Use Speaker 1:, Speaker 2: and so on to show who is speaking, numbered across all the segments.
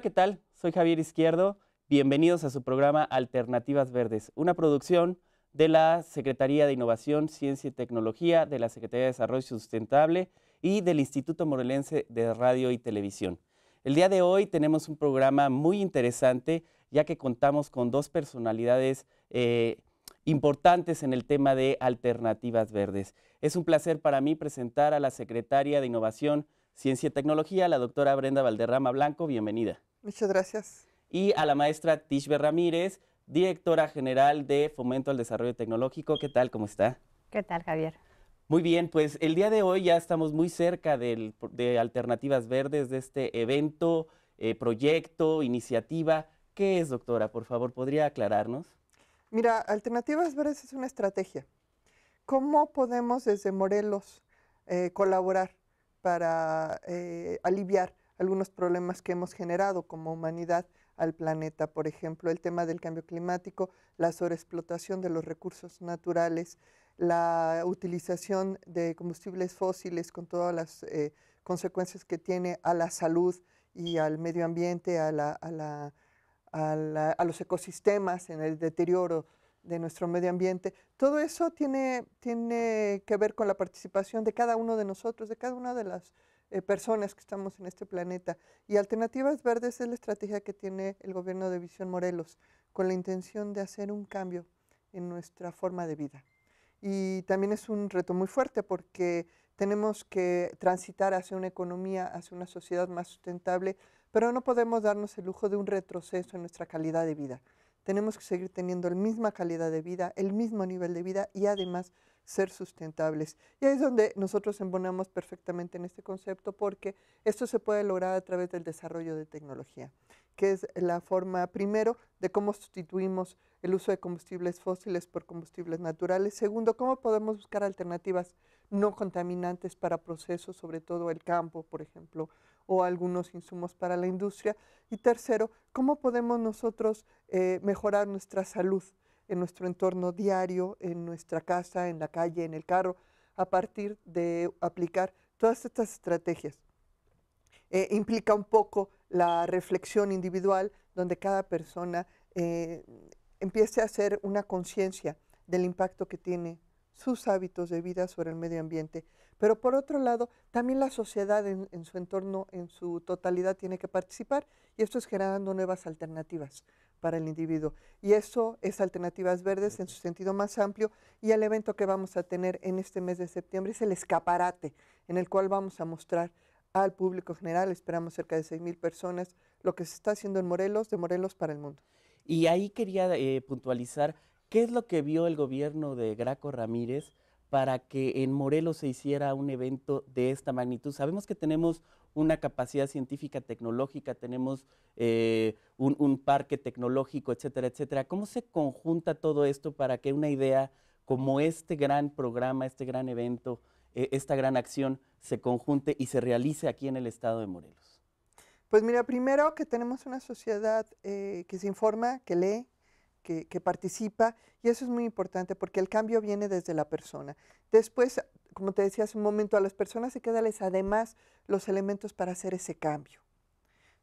Speaker 1: ¿qué tal? Soy Javier Izquierdo. Bienvenidos a su programa Alternativas Verdes, una producción de la Secretaría de Innovación, Ciencia y Tecnología, de la Secretaría de Desarrollo Sustentable y del Instituto Morelense de Radio y Televisión. El día de hoy tenemos un programa muy interesante, ya que contamos con dos personalidades eh, importantes en el tema de alternativas verdes. Es un placer para mí presentar a la Secretaria de Innovación, Ciencia y Tecnología, la doctora Brenda Valderrama Blanco. Bienvenida.
Speaker 2: Muchas gracias.
Speaker 1: Y a la maestra Tishbe Ramírez, directora general de Fomento al Desarrollo Tecnológico. ¿Qué tal? ¿Cómo está?
Speaker 3: ¿Qué tal, Javier?
Speaker 1: Muy bien, pues el día de hoy ya estamos muy cerca de Alternativas Verdes, de este evento, eh, proyecto, iniciativa. ¿Qué es, doctora? Por favor, ¿podría aclararnos?
Speaker 2: Mira, Alternativas Verdes es una estrategia. ¿Cómo podemos desde Morelos eh, colaborar para eh, aliviar algunos problemas que hemos generado como humanidad al planeta, por ejemplo, el tema del cambio climático, la sobreexplotación de los recursos naturales, la utilización de combustibles fósiles con todas las eh, consecuencias que tiene a la salud y al medio ambiente, a los ecosistemas, en el deterioro de nuestro medio ambiente. Todo eso tiene, tiene que ver con la participación de cada uno de nosotros, de cada una de las eh, personas que estamos en este planeta. Y Alternativas Verdes es la estrategia que tiene el gobierno de Visión Morelos con la intención de hacer un cambio en nuestra forma de vida. Y también es un reto muy fuerte porque tenemos que transitar hacia una economía, hacia una sociedad más sustentable, pero no podemos darnos el lujo de un retroceso en nuestra calidad de vida tenemos que seguir teniendo la misma calidad de vida, el mismo nivel de vida y además ser sustentables. Y ahí es donde nosotros embonamos perfectamente en este concepto porque esto se puede lograr a través del desarrollo de tecnología, que es la forma primero de cómo sustituimos el uso de combustibles fósiles por combustibles naturales. Segundo, cómo podemos buscar alternativas no contaminantes para procesos, sobre todo el campo, por ejemplo, o algunos insumos para la industria. Y tercero, cómo podemos nosotros eh, mejorar nuestra salud en nuestro entorno diario, en nuestra casa, en la calle, en el carro, a partir de aplicar todas estas estrategias. Eh, implica un poco la reflexión individual, donde cada persona eh, empiece a hacer una conciencia del impacto que tiene sus hábitos de vida sobre el medio ambiente. Pero por otro lado, también la sociedad en, su entorno, en su totalidad, tiene que participar y esto es generando nuevas alternativas para el individuo. Y eso es alternativas verdes en su sentido más amplio y el evento que vamos a tener en este mes de septiembre es el escaparate, en el cual vamos a mostrar al público general, esperamos cerca de 6.000 personas, lo que se está haciendo en Morelos, de Morelos para el mundo.
Speaker 1: Y ahí quería eh, puntualizar ¿Qué es lo que vio el gobierno de Graco Ramírez para que en Morelos se hiciera un evento de esta magnitud? Sabemos que tenemos una capacidad científica tecnológica, tenemos eh, un, parque tecnológico, etcétera, etcétera. ¿Cómo se conjunta todo esto para que una idea como este gran programa, este gran evento, eh, esta gran acción se conjunte y se realice aquí en el estado de Morelos?
Speaker 2: Pues mira, primero que tenemos una sociedad eh, que se informa, que lee, que, participa y eso es muy importante porque el cambio viene desde la persona. Después, como te decía hace un momento, a las personas se quedan además los elementos para hacer ese cambio.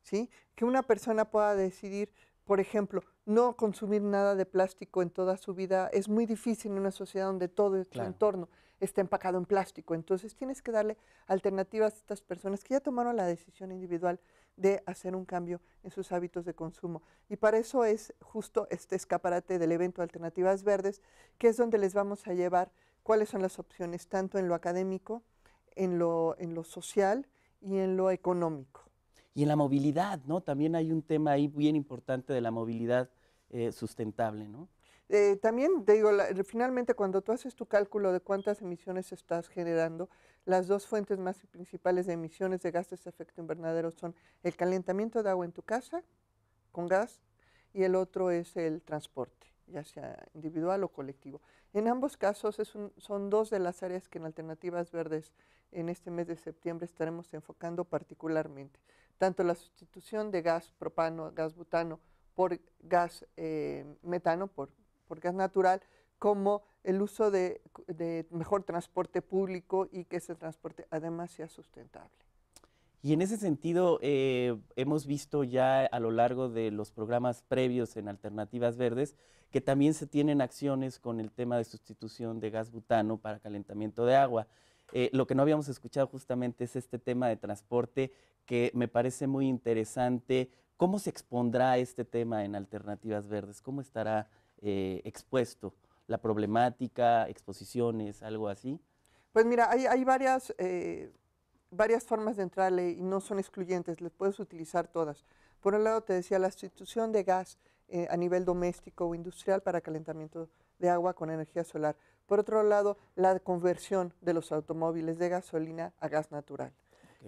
Speaker 2: ¿sí? Que una persona pueda decidir, por ejemplo, no consumir nada de plástico en toda su vida es muy difícil en una sociedad donde todo el entorno está empacado en plástico. Entonces tienes que darle alternativas a estas personas que ya tomaron la decisión individual de hacer un cambio en sus hábitos de consumo. Y para eso es justo este escaparate del evento Alternativas Verdes, que es donde les vamos a llevar cuáles son las opciones, tanto en lo académico, en lo, social y
Speaker 1: en lo económico. Y en la movilidad, ¿no? También hay un tema ahí bien importante de la movilidad eh, sustentable, ¿no?
Speaker 2: Eh, también, te digo, finalmente cuando tú haces tu cálculo de cuántas emisiones estás generando, las dos fuentes más principales de emisiones de gases de efecto invernadero son el calentamiento de agua en tu casa con gas y el otro es el transporte, ya sea individual o colectivo. En ambos casos son dos de las áreas que en Alternativas Verdes en este mes de septiembre estaremos enfocando particularmente. Tanto la sustitución de gas propano, gas butano por gas eh, metano, por, por gas natural, como el uso de, mejor transporte público y que ese transporte además sea sustentable.
Speaker 1: Y en ese sentido, eh, hemos visto ya a lo largo de los programas previos en Alternativas Verdes que también se tienen acciones con el tema de sustitución de gas butano para calentamiento de agua. Eh, lo que no habíamos escuchado justamente es este tema de transporte que me parece muy interesante. ¿Cómo se expondrá este tema en Alternativas Verdes? ¿Cómo estará eh, expuesto? la problemática, exposiciones, algo así?
Speaker 2: Pues mira, hay, varias, eh, varias formas de entrarle y no son excluyentes, les puedes utilizar todas. Por un lado, te decía, la sustitución de gas eh, a nivel doméstico o industrial para calentamiento de agua con energía solar. Por otro lado, la conversión de los automóviles de gasolina a gas natural.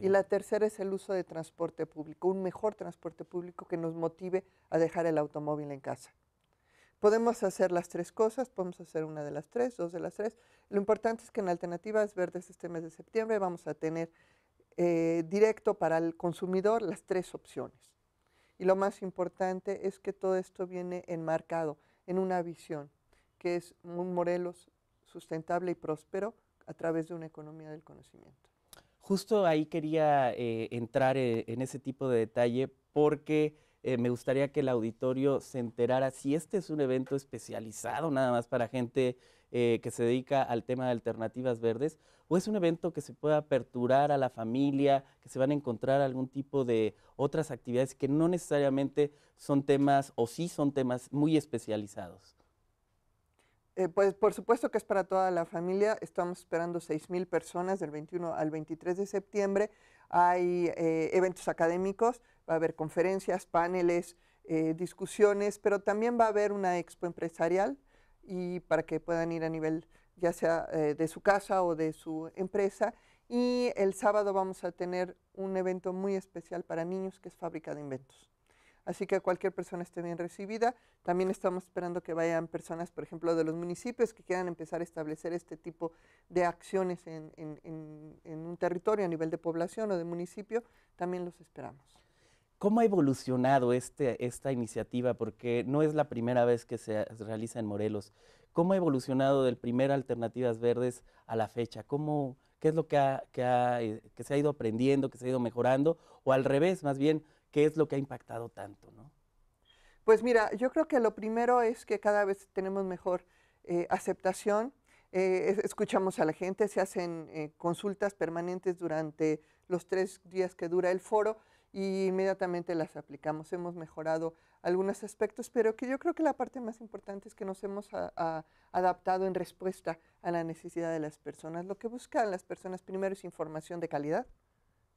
Speaker 2: Y la tercera es el uso de transporte público, un mejor transporte público que nos motive a dejar el automóvil en casa. Podemos hacer las tres cosas, podemos hacer una de las tres, dos de las tres. Lo importante es que en Alternativas Verdes este mes de septiembre vamos a tener eh, directo para el consumidor las tres opciones. Y lo más importante es que todo esto viene enmarcado en una visión, que es un Morelos sustentable y próspero a través de una economía del conocimiento.
Speaker 1: Justo ahí quería eh, entrar eh, en ese tipo de detalle porque eh, me gustaría que el auditorio se enterara si este es un evento especializado nada más para gente eh, que se dedica al tema de alternativas verdes o es un evento que se pueda aperturar a la familia, que se van a encontrar algún tipo de otras actividades que no necesariamente son temas o sí son temas muy especializados.
Speaker 2: Eh, pues por supuesto que es para toda la familia. Estamos esperando 6.000 personas del 21 al 23 de septiembre hay eh, eventos académicos, va a haber conferencias, paneles, eh, discusiones, pero también va a haber una expo empresarial y para que puedan ir a nivel ya sea eh, de su casa o de su empresa. Y el sábado vamos a tener un evento muy especial para niños que es Fábrica de Inventos así que cualquier persona esté bien recibida. También estamos esperando que vayan personas, por ejemplo, de los municipios que quieran empezar a establecer este tipo de acciones en, un territorio a nivel de población o de municipio, también los esperamos.
Speaker 1: ¿Cómo ha evolucionado este, esta iniciativa? Porque no es la primera vez que se realiza en Morelos. ¿Cómo ha evolucionado del primer Alternativas Verdes a la fecha? ¿Cómo, ¿Qué es lo que eh, se ha ido aprendiendo, que se ha ido mejorando? O al revés, más bien, qué es lo que ha impactado tanto, ¿no? Pues
Speaker 2: mira, yo creo que lo primero es que cada vez tenemos mejor eh, aceptación, eh, escuchamos a la gente, se hacen eh, consultas permanentes durante los tres días que dura el foro y inmediatamente las aplicamos. Hemos mejorado algunos aspectos, pero que yo creo que la parte más importante es que nos hemos adaptado en respuesta a la necesidad de las personas. Lo que buscan las personas primero es información de calidad,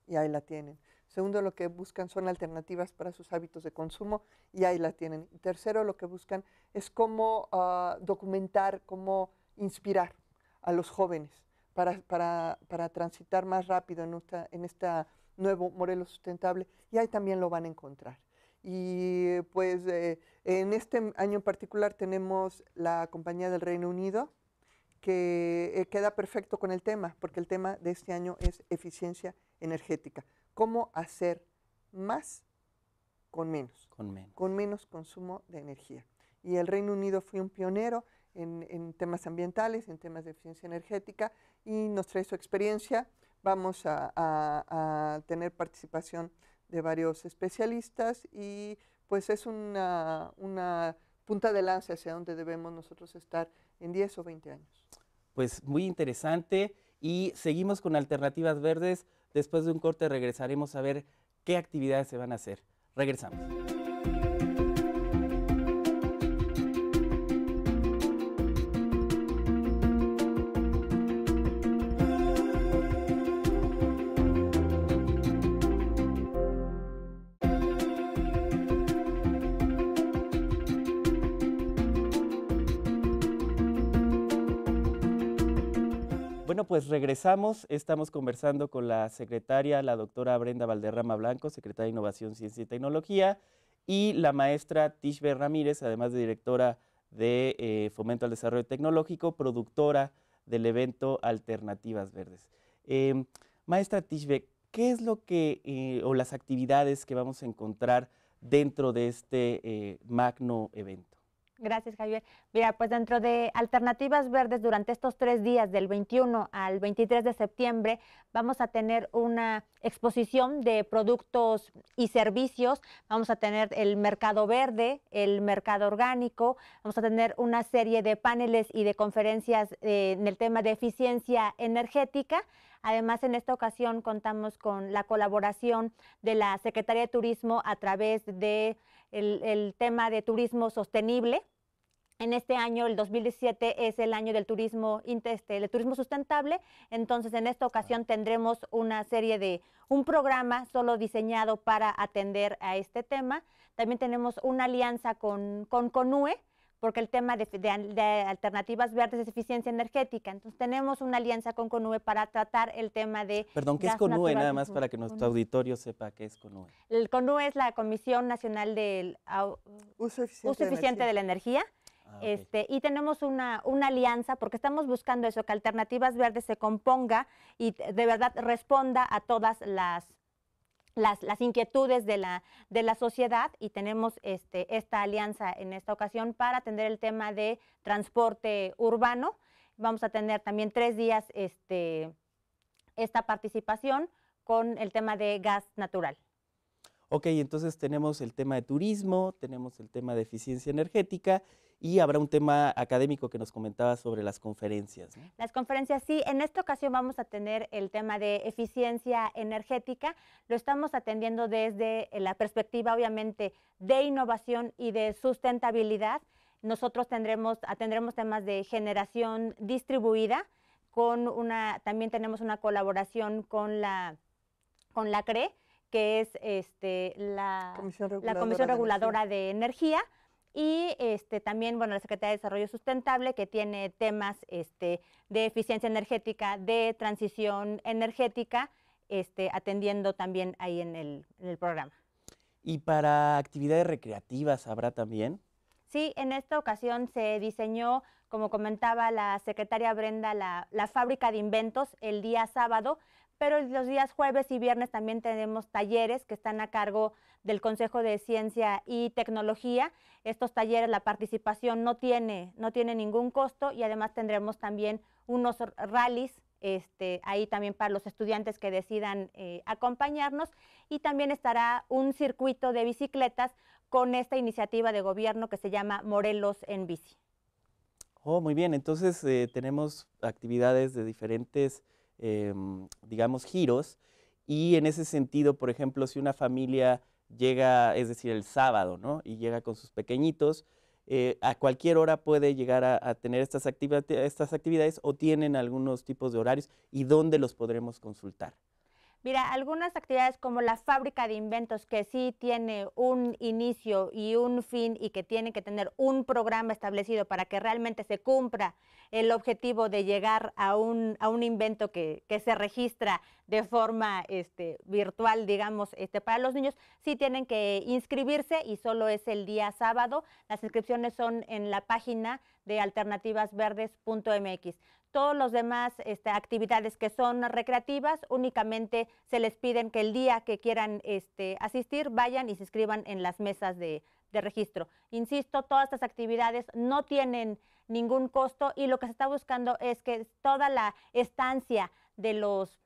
Speaker 2: y ahí la tienen. Segundo, lo que buscan son alternativas para sus hábitos de consumo y ahí la tienen. Y tercero, lo que buscan es cómo ah, documentar, cómo inspirar a los jóvenes para, transitar más rápido en, esta, en este nuevo Morelos sustentable y ahí también lo van a encontrar. Y pues eh, en este año en particular tenemos la compañía del Reino Unido, que eh, queda perfecto con el tema, porque el tema de este año es eficiencia energética. ¿Cómo hacer más con menos? Con menos. consumo de energía. Y el Reino Unido fue un pionero en, temas ambientales, en temas de eficiencia energética y nos trae su experiencia. Vamos a, tener participación de varios especialistas y pues es una, punta de lanza hacia donde debemos nosotros estar en 10 o 20 años.
Speaker 1: Pues muy interesante y seguimos con alternativas verdes Después de un corte regresaremos a ver qué actividades se van a hacer. Regresamos. Bueno, pues regresamos. Estamos conversando con la secretaria, la doctora Brenda Valderrama Blanco, secretaria de Innovación, Ciencia y Tecnología, y la maestra Tishbe Ramírez, además de directora de eh, Fomento al Desarrollo Tecnológico, productora del evento Alternativas Verdes. Em, maestra Tishbe, ¿qué es lo que, eh, o las actividades que vamos a encontrar dentro de este eh, magno evento?
Speaker 3: Gracias, Javier. Mira, pues dentro de Alternativas Verdes, durante estos tres días, del 21 al 23 de septiembre, vamos a tener una exposición de productos y servicios, vamos a tener el mercado verde, el mercado orgánico, vamos a tener una serie de paneles y de conferencias eh, en el tema de eficiencia energética. Además, en esta ocasión contamos con la colaboración de la Secretaría de Turismo a través de el tema de turismo sostenible en este año, el 2017, es el año del turismo, este, turismo sustentable. Entonces, en esta ocasión tendremos una serie de, un programa solo diseñado para atender a este tema. También tenemos una alianza con, CONUE, porque el tema de, alternativas verdes es eficiencia energética. Entonces tenemos una alianza con CONUE para tratar el tema de... Perdón, ¿qué es CONUE? Nada más para que nuestro
Speaker 1: auditorio sepa qué es CONUE.
Speaker 3: El CONUE es la Comisión Nacional del Uso Eficiente, de, la Energía. Ah, este, y tenemos una, alianza porque estamos buscando eso, que Alternativas Verdes se componga y de verdad responda a todas las inquietudes de la, sociedad y tenemos este, esta alianza en esta ocasión para atender el tema de transporte urbano. Vamos a tener también tres días este, esta participación con el tema de gas natural.
Speaker 1: Ok, entonces tenemos el tema de turismo, tenemos el tema de eficiencia energética y habrá un tema académico que nos comentaba sobre las conferencias.
Speaker 3: Las conferencias, sí, en esta ocasión vamos a tener el tema de eficiencia energética. Lo estamos atendiendo desde eh, la perspectiva, obviamente, de innovación y de sustentabilidad. Nosotros tendremos, atendremos temas de generación distribuida. Con una, también tenemos una colaboración con la, con la CRE, que es este, la Comisión Reguladora, de Energía y este, también bueno, la Secretaría de Desarrollo Sustentable que tiene temas este, de eficiencia energética, de transición energética, este, atendiendo también ahí en el, programa.
Speaker 1: ¿Y para actividades recreativas habrá también?
Speaker 3: Sí, en esta ocasión se diseñó, como comentaba la secretaria Brenda, la, fábrica de inventos el día sábado pero los días jueves y viernes también tenemos talleres que están a cargo del Consejo de Ciencia y Tecnología. Estos talleres, la participación no tiene, no tiene ningún costo y además tendremos también unos rallies este, ahí también para los estudiantes que decidan eh, acompañarnos y también estará un circuito de bicicletas con esta iniciativa de gobierno que se llama Morelos en Bici.
Speaker 1: Oh, muy bien, entonces eh, tenemos actividades de diferentes Em, digamos, giros. Y en ese sentido, por ejemplo, si una familia llega, es decir, el sábado, ¿no? Y llega con sus pequeñitos, eh, a cualquier hora puede llegar a, tener estas, estas actividades o tienen algunos tipos de horarios y dónde los podremos consultar.
Speaker 3: Mira, algunas actividades como la fábrica de inventos que sí tiene un inicio y un fin y que tiene que tener un programa establecido para que realmente se cumpla el objetivo de llegar a un, a un invento que, se registra de forma este, virtual, digamos, este, para los niños, sí tienen que inscribirse y solo es el día sábado. Las inscripciones son en la página de alternativasverdes.mx. Todos los demás este, actividades que son recreativas, únicamente se les piden que el día que quieran este, asistir vayan y se inscriban en las mesas de, registro. Insisto, todas estas actividades no tienen ningún costo y lo que se está buscando es que toda la estancia de los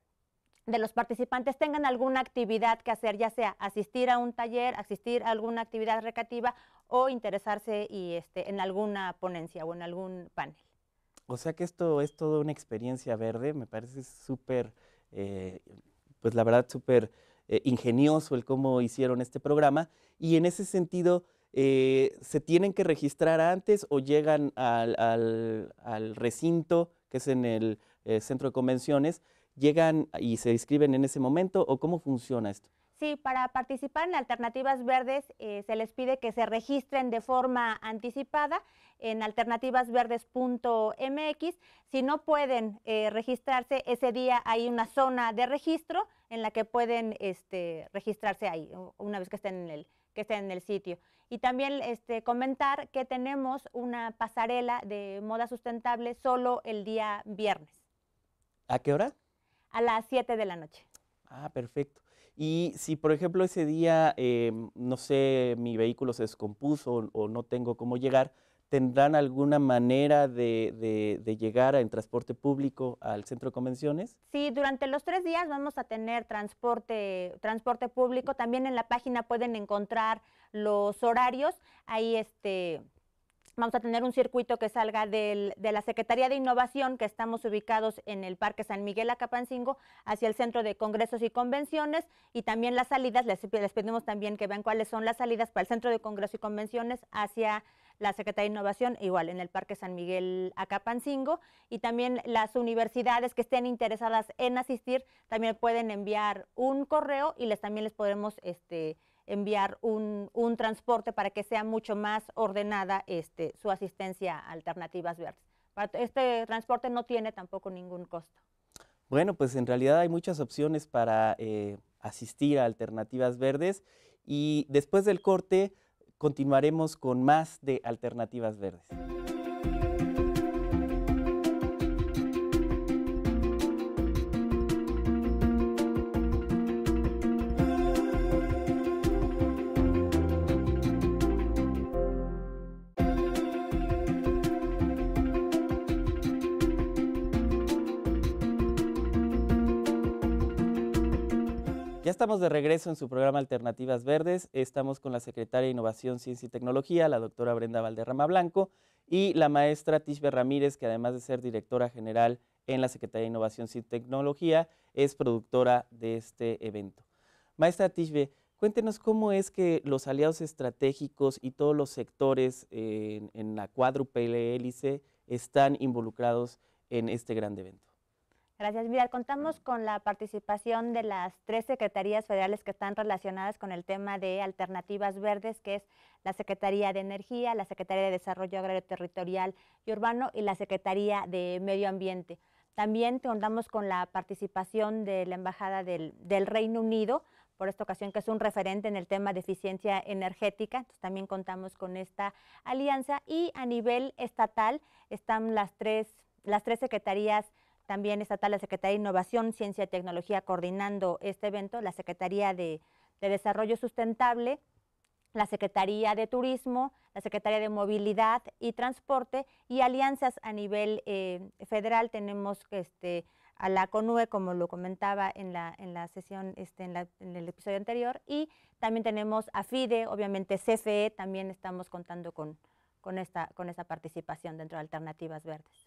Speaker 3: de los participantes tengan alguna actividad que hacer, ya sea asistir a un taller, asistir a alguna actividad recreativa o interesarse y este, en alguna ponencia o en algún panel.
Speaker 1: O sea que esto es toda una experiencia verde, me parece súper, eh, pues la verdad, súper eh, ingenioso el cómo hicieron este programa. Y en ese sentido, eh, ¿se tienen que registrar antes o llegan al recinto, que es en el Centro de Convenciones, llegan y se inscriben en ese momento o cómo funciona esto?
Speaker 3: Sí, para participar en Alternativas Verdes eh, se les pide que se registren de forma anticipada en alternativasverdes.mx. Si no pueden eh, registrarse ese día, hay una zona de registro en la que pueden este, registrarse ahí una vez que estén en el, que estén en el sitio. Y también este, comentar que tenemos una pasarela de moda sustentable solo el día viernes. ¿A qué hora? a las 7 de la noche.
Speaker 1: Ah, perfecto. Y si, por ejemplo, ese día, em, no sé, mi vehículo se descompuso o, no tengo cómo llegar, ¿tendrán alguna manera de, llegar en transporte público al centro de convenciones?
Speaker 3: Sí, durante los tres días vamos a tener transporte, transporte público. También en la página pueden encontrar los horarios. Ahí este Vamos a tener un circuito que salga de la Secretaría de Innovación, que estamos ubicados en el Parque San Miguel Acapancingo, hacia el Centro de Congresos y Convenciones. Y también las salidas, les, pedimos también que vean cuáles son las salidas para el Centro de Congresos y Convenciones hacia la Secretaría de Innovación, igual en el Parque San Miguel Acapancingo, y también las universidades que estén interesadas en asistir también pueden enviar un correo y les también les podremos este, enviar un, transporte para que sea mucho más ordenada este, su asistencia a alternativas verdes. Este transporte no tiene tampoco ningún costo.
Speaker 1: Bueno, pues en realidad hay muchas opciones para eh, asistir a alternativas verdes y después del corte continuaremos con más de alternativas verdes. estamos de regreso en su programa Alternativas Verdes. Estamos con la secretaria de Innovación, Ciencia y Tecnología, la doctora Brenda Valderrama Blanco, y la maestra Tishbe Ramírez, que además de ser directora general en la Secretaría de Innovación, Ciencia y Tecnología, es productora de este evento. Maestra Tishbe, cuéntenos cómo es que los aliados estratégicos y todos los sectores eh, en, en la cuádruple hélice están involucrados en este gran evento.
Speaker 3: Gracias, Mira, Contamos con la participación de las tres secretarías federales que están relacionadas con el tema de alternativas verdes, que es la Secretaría de Energía, la Secretaría de Desarrollo Agrario Territorial y Urbano y la Secretaría de Medio Ambiente. También contamos con la participación de la Embajada del, del, Reino Unido, por esta ocasión que es un referente en el tema de eficiencia energética. Entonces, también contamos con esta alianza y a nivel estatal están las tres, las tres secretarías también estatal, la Secretaría de Innovación, Ciencia y Tecnología coordinando este evento, la Secretaría de, Desarrollo Sustentable, la Secretaría de Turismo, la Secretaría de Movilidad y Transporte y alianzas a nivel eh, federal. Tenemos este, a la CONUE, como lo comentaba en la, sesión, este, en, el episodio anterior, y también tenemos a FIDE, obviamente CFE, también estamos contando con, esta, con esta participación dentro de Alternativas Verdes.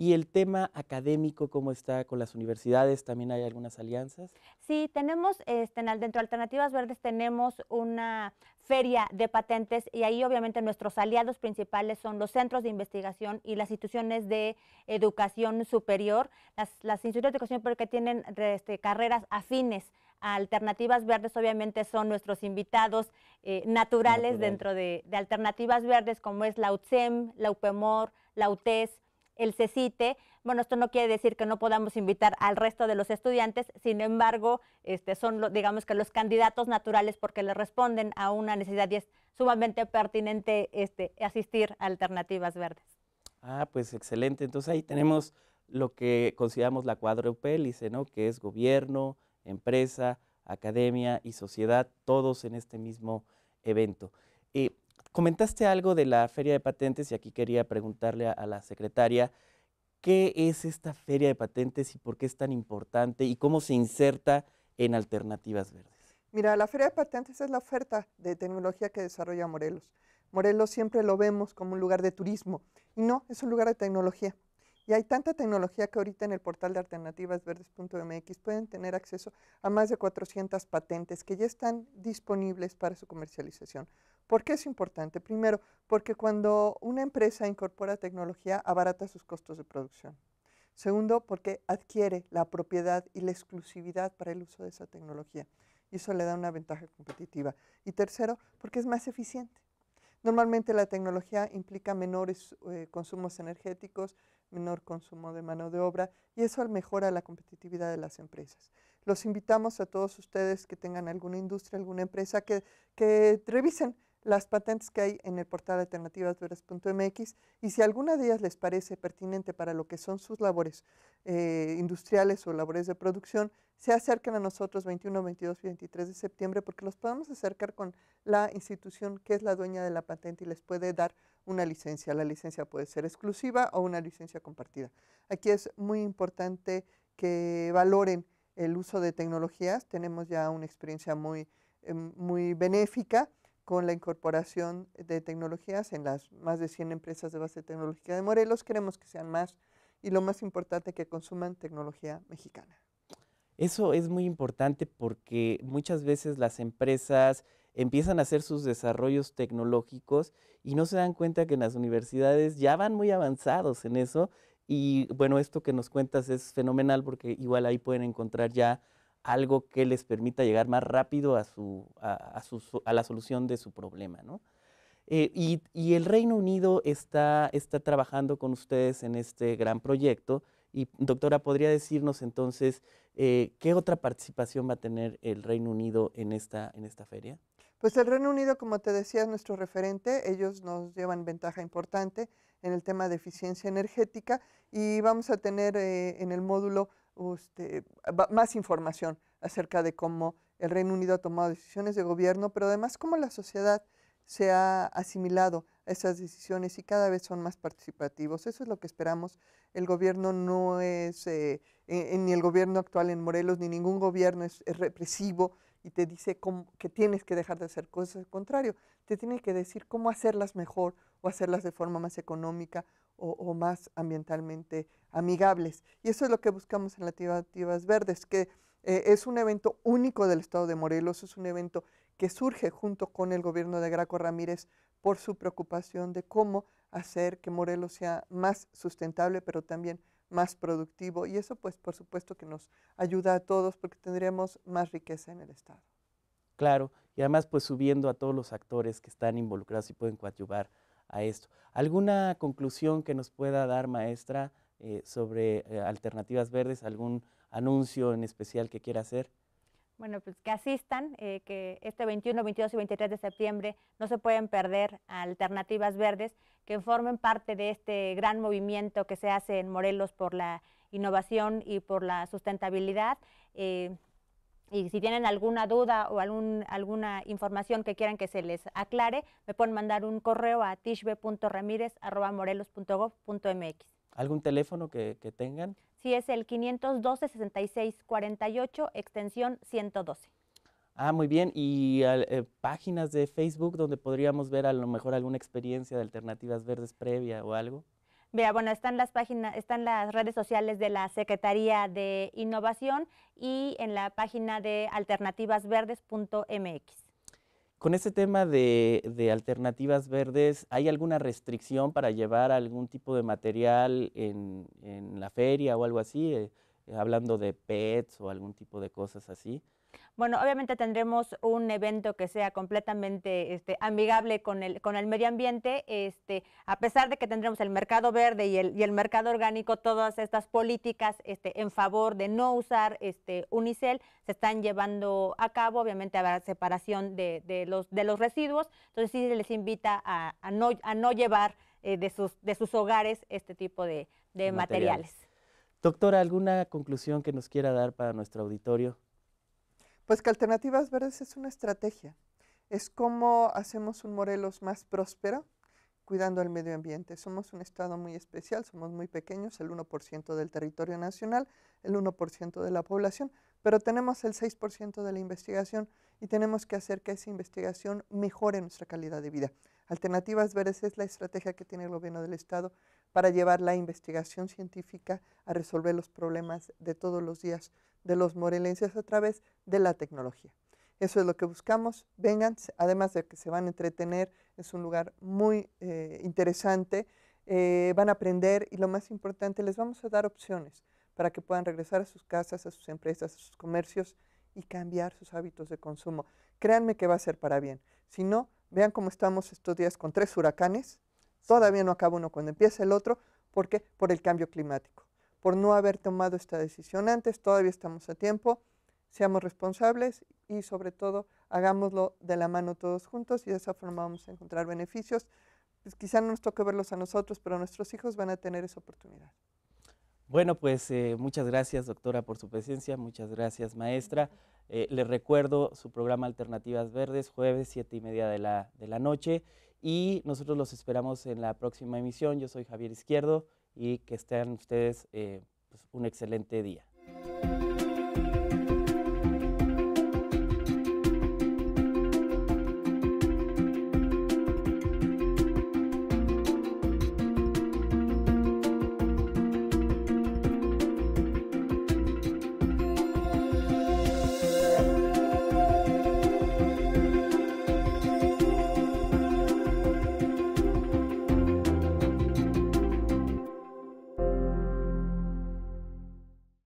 Speaker 1: Y el tema académico, ¿cómo está con las universidades? ¿También hay algunas alianzas?
Speaker 3: Sí, tenemos, este, dentro de Alternativas Verdes tenemos una feria de patentes y ahí obviamente nuestros aliados principales son los centros de investigación y las instituciones de educación superior, las, instituciones de educación superior que tienen este, carreras afines a Alternativas Verdes obviamente son nuestros invitados eh, naturales dentro de, de, Alternativas Verdes, como es la UTSEM, la UPEMOR, la UTES, el CECITE. Bueno, esto no quiere decir que no podamos invitar al resto de los estudiantes, sin embargo, este, son, digamos que los candidatos naturales porque le responden a una necesidad y es sumamente pertinente este, asistir a alternativas verdes.
Speaker 1: Ah, pues excelente. Entonces ahí tenemos lo que consideramos la cuadrupélice, ¿no? Que es gobierno, empresa, academia y sociedad, todos en este mismo evento. Eh, comentaste algo de la feria de patentes y aquí quería preguntarle a, la secretaria qué es esta feria de patentes y por qué es tan importante y cómo se inserta en alternativas verdes.
Speaker 2: Mira, la feria de patentes es la oferta de tecnología que desarrolla Morelos. Morelos siempre lo vemos como un lugar de turismo y no, es un lugar de tecnología. Y hay tanta tecnología que ahorita en el portal de alternativasverdes.mx pueden tener acceso a más de 400 patentes que ya están disponibles para su comercialización. ¿Por qué es importante? Primero, porque cuando una empresa incorpora tecnología, abarata sus costos de producción. Segundo, porque adquiere la propiedad y la exclusividad para el uso de esa tecnología. Y eso le da una ventaja competitiva. Y tercero, porque es más eficiente. Normalmente la tecnología implica menores eh, consumos energéticos, menor consumo de mano de obra y eso mejora la competitividad de las empresas. Los invitamos a todos ustedes que tengan alguna industria, alguna empresa, que, que revisen las patentes que hay en el portal alternativasveras.mx y si alguna de ellas les parece pertinente para lo que son sus labores eh, industriales o labores de producción, se acerquen a nosotros 21, 22 y 23 de septiembre porque los podemos acercar con la institución que es la dueña de la patente y les puede dar una licencia. La licencia puede ser exclusiva o una licencia compartida. Aquí es muy importante que valoren el uso de tecnologías. Tenemos ya una experiencia muy, em, muy benéfica con la incorporación de tecnologías en las más de 100 empresas de base tecnológica de Morelos. Queremos que sean más y lo más importante, que consuman tecnología mexicana.
Speaker 1: Eso es muy importante porque muchas veces las empresas empiezan a hacer sus desarrollos tecnológicos y no se dan cuenta que en las universidades ya van muy avanzados en eso. Y bueno, esto que nos cuentas es fenomenal porque igual ahí pueden encontrar ya algo que les permita llegar más rápido a, su, a, su, a la solución de su problema. ¿no? Eh, y, el Reino Unido está, está trabajando con ustedes en este gran proyecto. Y doctora, ¿podría decirnos entonces eh, qué otra participación va a tener el Reino Unido en esta, en esta feria?
Speaker 2: Pues el Reino Unido, como te decía, es nuestro referente. Ellos nos llevan ventaja importante en el tema de eficiencia energética y vamos a tener eh, en el módulo este, más información acerca de cómo el Reino Unido ha tomado decisiones de gobierno, pero además cómo la sociedad se ha asimilado a esas decisiones y cada vez son más participativos. Eso es lo que esperamos. El gobierno no es, eh, e, ni el gobierno actual en Morelos, ni ningún gobierno es, represivo y te dice que tienes que dejar de hacer cosas. Al contrario, te tiene que decir cómo hacerlas mejor o hacerlas de forma más económica o, más ambientalmente amigables. Y eso es lo que buscamos en Lativas Verdes, que eh, es un evento único del estado de Morelos, es un evento que surge junto con el gobierno de Graco Ramírez por su preocupación de cómo hacer que Morelos sea más sustentable, pero también más productivo. Y eso, pues, por supuesto que nos ayuda a todos porque tendríamos más riqueza en el Estado.
Speaker 1: Claro, y además, pues, subiendo a todos los actores que están involucrados y pueden coadyuvar a esto. ¿Alguna conclusión que nos pueda dar, maestra, eh, sobre eh, alternativas verdes? ¿Algún anuncio en especial que quiera hacer?
Speaker 3: Bueno, pues que asistan, eh, que este 21, 22 y 23 de septiembre no se pueden perder Alternativas Verdes, que formen parte de este gran movimiento que se hace en Morelos por la innovación y por la sustentabilidad. Y si tienen alguna duda o algún, alguna información que quieran que se les aclare, me pueden mandar un correo a tishbe.ramírez.morelos.gov.mx.
Speaker 1: ¿Algún teléfono que, tengan?
Speaker 3: Sí, es el 512-6648, extensión 112.
Speaker 1: Ah, muy bien. ¿Y eh, páginas de Facebook donde podríamos ver a lo mejor alguna experiencia de alternativas verdes previa o algo?
Speaker 3: Vea, bueno, están las páginas, están las redes sociales de la Secretaría de Innovación y en la página de alternativasverdes.mx.
Speaker 1: Con ese tema de, alternativas verdes, ¿hay alguna restricción para llevar algún tipo de material en, la feria o algo así? Eh, hablando de PETs o algún tipo de cosas así.
Speaker 3: Bueno, obviamente tendremos un evento que sea completamente este, amigable con el, con el medio ambiente. Este, a pesar de que tendremos el mercado verde y el, y el mercado orgánico, todas estas políticas este, en favor de no usar este, unicel se están llevando a cabo. Obviamente habrá separación de, los, de los residuos. Entonces sí se les invita a, no, a no llevar eh, de, sus, de sus hogares este tipo de, materiales.
Speaker 1: Doctora, ¿alguna conclusión que nos quiera dar para nuestro auditorio?
Speaker 2: Pues que Alternativas Verdes es una estrategia, es cómo hacemos un Morelos más próspero cuidando el medio ambiente. Somos un estado muy especial, somos muy pequeños, el 1% del territorio nacional, el 1% de la población, pero tenemos el 6% de la investigación y tenemos que hacer que esa investigación mejore nuestra calidad de vida. Alternativas Verdes es la estrategia que tiene el gobierno del estado para llevar la investigación científica a resolver los problemas de todos los días de los morelenses a través de la tecnología. Eso es lo que buscamos. Vengan, además de que se van a entretener, es un lugar muy eh, interesante. Eh, van a aprender y lo más importante, les vamos a dar opciones para que puedan regresar a sus casas, a sus empresas, a sus comercios y cambiar sus hábitos de consumo. Créanme que va a ser para bien. Si no, vean cómo estamos estos días con tres huracanes. Todavía no acaba uno cuando empieza el otro. ¿Por qué? Por el cambio climático por no haber tomado esta decisión antes. Todavía estamos a tiempo. Seamos responsables y sobre todo hagámoslo de la mano todos juntos y de esa forma vamos a encontrar beneficios. Pues, quizá no nos toque verlos a nosotros, pero nuestros hijos van a tener esa oportunidad.
Speaker 1: Bueno, pues eh, muchas gracias doctora por su presencia, muchas gracias maestra. Eh, les recuerdo su programa Alternativas Verdes, jueves siete y media de la noche y nosotros los esperamos en la próxima emisión. Yo soy Javier Izquierdo y que estén ustedes eh, pues, un excelente día.